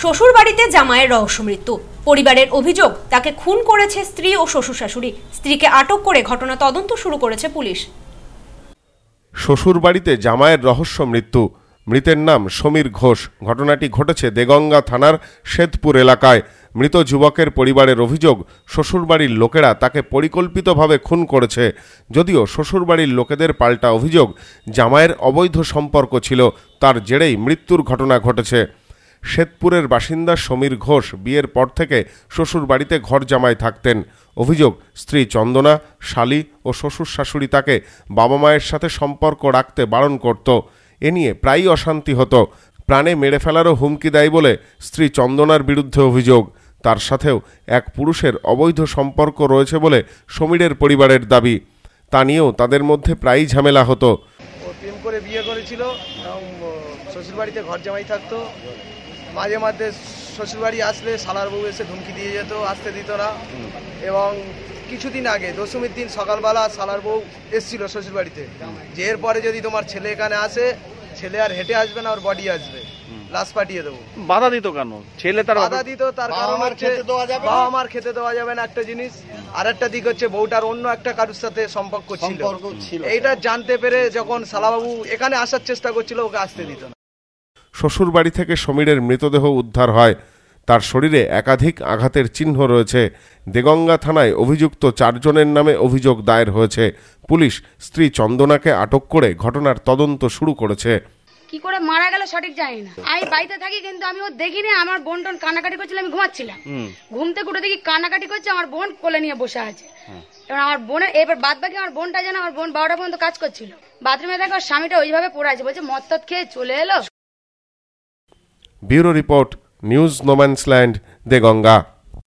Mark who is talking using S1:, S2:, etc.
S1: শ্বশুর বাড়িতে রহস্য মৃত্যু পরিবারের অভিযোগ তাকে খুন করেছে স্ত্রী ও শ্বশুর শাশুড়ি স্ত্রীকে আটক করে ঘটনা তদন্ত শুরু করেছে পুলিশ
S2: শ্বশুর বাড়িতে জামাইয়ের রহস্য মৃত্যু মৃতের নাম সমীর ঘোষ ঘটনাটি ঘটেছে দেগঙ্গা থানার শ্বেতপুর এলাকায় মৃত যুবকের পরিবারের অভিযোগ শ্বশুরবাড়ির লোকেরা তাকে পরিকল্পিতভাবে খুন করেছে যদিও শ্বশুরবাড়ির লোকেদের পাল্টা অভিযোগ জামাইয়ের অবৈধ সম্পর্ক ছিল তার জেরেই মৃত্যুর ঘটনা ঘটেছে শ্বেতপুরের বাসিন্দা সমীর ঘোষ বিয়ের পর থেকে শ্বশুর বাড়িতে ঘর জামাই থাকতেন অভিযোগ স্ত্রী চন্দনা শালি ও শ্বশুর শাশুড়ি তাকে বাবা মায়ের সাথে সম্পর্ক রাখতে বারণ করত এ নিয়ে প্রায়ই অশান্তি হতো প্রাণে মেরে ফেলারও হুমকি দেয় বলে স্ত্রী চন্দনার বিরুদ্ধে অভিযোগ তার সাথেও এক পুরুষের অবৈধ সম্পর্ক রয়েছে বলে সমীরের পরিবারের দাবি তা নিয়েও তাদের মধ্যে প্রায়ই ঝামেলা হতো
S3: প্রেম করে বিয়ে করেছিল শ্বশুর বাড়িতে ঘর জামাই থাকতো মাঝে মাঝে শ্বশুরবাড়ি আসলে সালার বউ এসে ধমকি দিয়ে যেত আসতে দিত না এবং কিছুদিন আগে দশমীর দিন সকালবেলা সালার বউ এসছিল শ্বশুরবাড়িতে যে এরপরে যদি তোমার ছেলে এখানে আসে ছেলে আর হেঁটে আসবে না ওর বডি আসবে লাশ পাঠিয়ে দেবো বাধা দিত কেন ছেলে তার বাধা দিত তার কারণ হচ্ছে বাবা আমার খেতে দেওয়া যাবে না একটা জিনিস আর একটা দিক হচ্ছে বউটার অন্য একটা কারুর সাথে সম্পর্ক ছিল এইটা জানতে পেরে যখন সালাবাবু এখানে আসার চেষ্টা করছিল ওকে আসতে দিত না
S2: শ্বশুরবাড়ি থেকে সমীরের মৃতদেহ উদ্ধার হয় তার শরীরে একাধিক আঘাতের চিহ্ন রয়েছে দেগঙ্গা থানায় অভিযুক্ত চারজনের নামে অভিযোগ দায়ের হয়েছে পুলিশ স্ত্রী চন্দনাকে আটক করে ঘটনার তদন্ত শুরু করেছে
S1: কি করে মারা গেল সঠিক জানি না আমি বাড়িতে থাকি কিন্তু আমি ও দেখিনি আমার বোন টোন কানাকাটি করছিল আমি ঘুমাচ্ছিলাম ঘুমতে কুটে দেখি কানাকাটি করছে আমার বোন কোলে নিয়ে বসে আছে হ্যাঁ। এবার আমার বোনের এবার বাদ বাকি আমার বোনটা যেন আমার বোন বারোটা পর্যন্ত কাজ করছিল বাথরুমে দেখো স্বামীটা ওইভাবে পড়ে আছে বলছে মদ খেয়ে চলে এলো
S2: Bureau Report News No Man's Land, De Ganga.